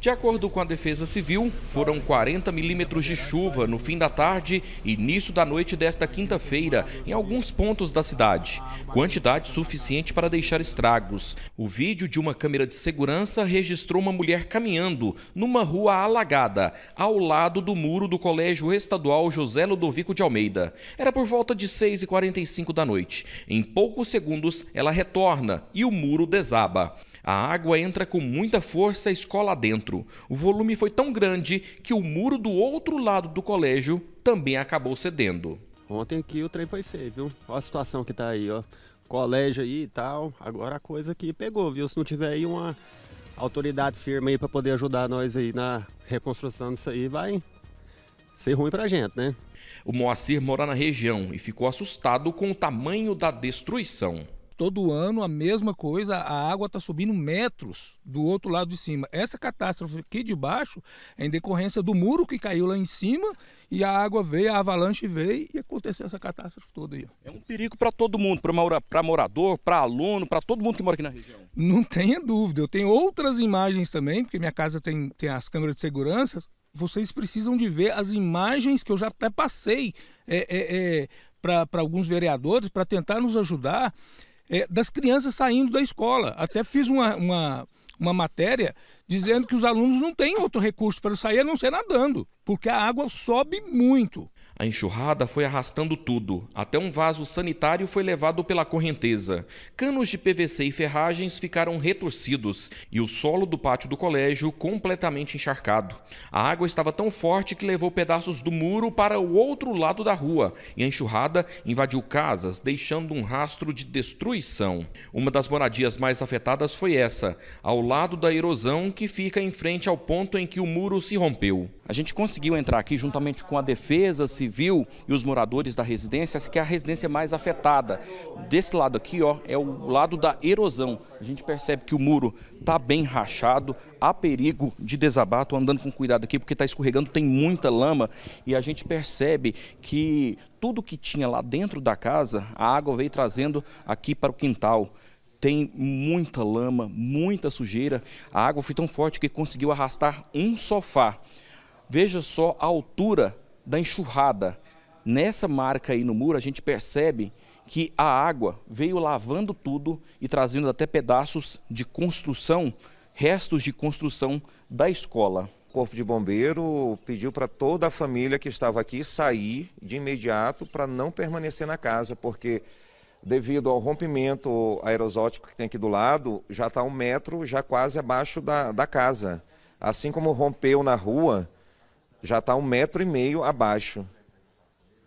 De acordo com a Defesa Civil, foram 40 milímetros de chuva no fim da tarde e início da noite desta quinta-feira em alguns pontos da cidade. Quantidade suficiente para deixar estragos. O vídeo de uma câmera de segurança registrou uma mulher caminhando numa rua alagada, ao lado do muro do Colégio Estadual José Ludovico de Almeida. Era por volta de 6h45 da noite. Em poucos segundos, ela retorna e o muro desaba. A água entra com muita força escola dentro. O volume foi tão grande que o muro do outro lado do colégio também acabou cedendo. Ontem aqui o trem foi feio, viu? Olha a situação que tá aí, ó. Colégio aí e tal. Agora a coisa aqui pegou, viu? Se não tiver aí uma autoridade firme aí para poder ajudar nós aí na reconstrução disso aí, vai ser ruim pra gente, né? O Moacir mora na região e ficou assustado com o tamanho da destruição. Todo ano a mesma coisa, a água está subindo metros do outro lado de cima. Essa catástrofe aqui de baixo é em decorrência do muro que caiu lá em cima e a água veio, a avalanche veio e aconteceu essa catástrofe toda aí. É um perigo para todo mundo, para morador, para aluno, para todo mundo que mora aqui na região. Não tenha dúvida. Eu tenho outras imagens também, porque minha casa tem, tem as câmeras de segurança. Vocês precisam de ver as imagens que eu já até passei é, é, é, para alguns vereadores para tentar nos ajudar é, das crianças saindo da escola. Até fiz uma, uma, uma matéria dizendo que os alunos não têm outro recurso para sair a não ser nadando, porque a água sobe muito. A enxurrada foi arrastando tudo, até um vaso sanitário foi levado pela correnteza. Canos de PVC e ferragens ficaram retorcidos e o solo do pátio do colégio completamente encharcado. A água estava tão forte que levou pedaços do muro para o outro lado da rua e a enxurrada invadiu casas, deixando um rastro de destruição. Uma das moradias mais afetadas foi essa, ao lado da erosão que fica em frente ao ponto em que o muro se rompeu. A gente conseguiu entrar aqui juntamente com a defesa civil Civil e os moradores da residência, que é a residência mais afetada. Desse lado aqui, ó, é o lado da erosão. A gente percebe que o muro está bem rachado, há perigo de desabar. Estou andando com cuidado aqui porque está escorregando, tem muita lama e a gente percebe que tudo que tinha lá dentro da casa, a água veio trazendo aqui para o quintal tem muita lama, muita sujeira. A água foi tão forte que conseguiu arrastar um sofá. Veja só a altura da enxurrada. Nessa marca aí no muro, a gente percebe que a água veio lavando tudo e trazendo até pedaços de construção, restos de construção da escola. O Corpo de Bombeiro pediu para toda a família que estava aqui sair de imediato para não permanecer na casa, porque devido ao rompimento aerosótico que tem aqui do lado, já está um metro já quase abaixo da, da casa. Assim como rompeu na rua, já está um metro e meio abaixo.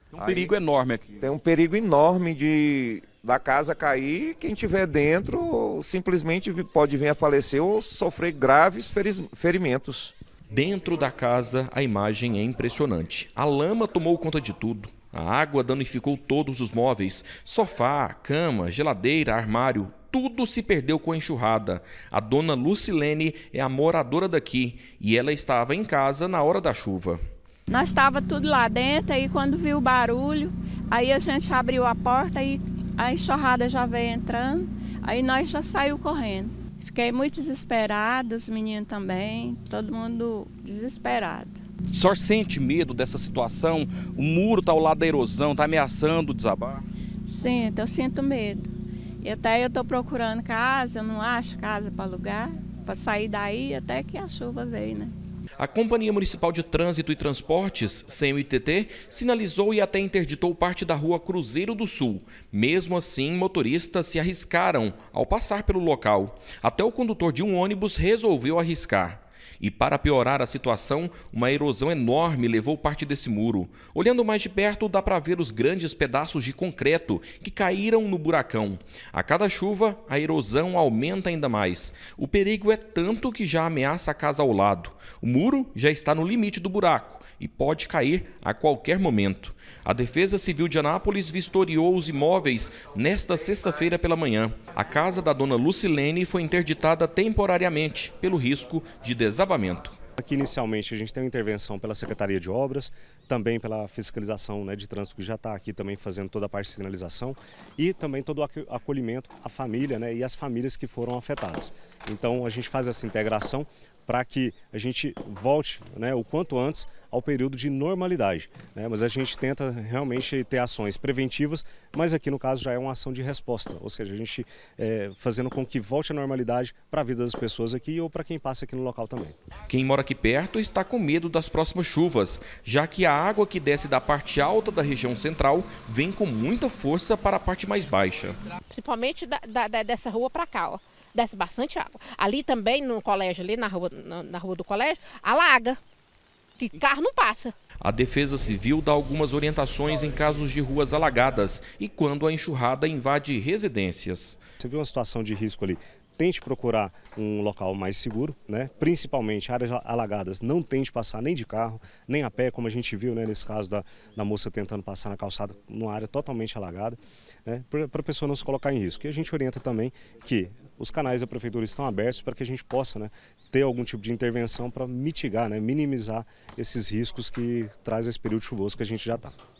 Tem um Aí, perigo enorme aqui. Tem um perigo enorme de da casa cair, quem tiver dentro simplesmente pode vir a falecer ou sofrer graves ferimentos. Dentro da casa, a imagem é impressionante. A lama tomou conta de tudo. A água danificou todos os móveis: sofá, cama, geladeira, armário, tudo se perdeu com a enxurrada. A dona Lucilene é a moradora daqui e ela estava em casa na hora da chuva. Nós estava tudo lá dentro aí quando viu o barulho, aí a gente abriu a porta e a enxurrada já veio entrando, aí nós já saiu correndo. Fiquei muito desesperada, os meninos também, todo mundo desesperado só sente medo dessa situação? O muro está ao lado da erosão, está ameaçando desabar? Sinto, eu sinto medo. E até eu estou procurando casa, eu não acho casa para alugar, para sair daí até que a chuva veio, né? A Companhia Municipal de Trânsito e Transportes, CMTT, sinalizou e até interditou parte da rua Cruzeiro do Sul. Mesmo assim, motoristas se arriscaram ao passar pelo local. Até o condutor de um ônibus resolveu arriscar. E para piorar a situação, uma erosão enorme levou parte desse muro. Olhando mais de perto, dá para ver os grandes pedaços de concreto que caíram no buracão. A cada chuva, a erosão aumenta ainda mais. O perigo é tanto que já ameaça a casa ao lado. O muro já está no limite do buraco e pode cair a qualquer momento. A Defesa Civil de Anápolis vistoriou os imóveis nesta sexta-feira pela manhã. A casa da dona Lucilene foi interditada temporariamente pelo risco de desabamento. Aqui inicialmente a gente tem uma intervenção pela Secretaria de Obras, também pela fiscalização né, de trânsito que já está aqui também fazendo toda a parte de sinalização e também todo o acolhimento à família né, e às famílias que foram afetadas. Então a gente faz essa integração para que a gente volte né, o quanto antes ao período de normalidade. Né? Mas a gente tenta realmente ter ações preventivas, mas aqui no caso já é uma ação de resposta, ou seja, a gente é, fazendo com que volte a normalidade para a vida das pessoas aqui ou para quem passa aqui no local também. Quem mora aqui perto está com medo das próximas chuvas, já que a água que desce da parte alta da região central vem com muita força para a parte mais baixa. Principalmente da, da, dessa rua para cá, ó desce bastante água. Ali também no colégio, ali na rua, na, na rua do colégio, alaga que carro não passa. A Defesa Civil dá algumas orientações em casos de ruas alagadas e quando a enxurrada invade residências. Você viu uma situação de risco ali? Tente procurar um local mais seguro, né? principalmente áreas alagadas. Não tente passar nem de carro, nem a pé, como a gente viu né, nesse caso da, da moça tentando passar na calçada numa área totalmente alagada, né? para a pessoa não se colocar em risco. E a gente orienta também que os canais da prefeitura estão abertos para que a gente possa né, ter algum tipo de intervenção para mitigar, né, minimizar esses riscos que traz esse período chuvoso que a gente já está.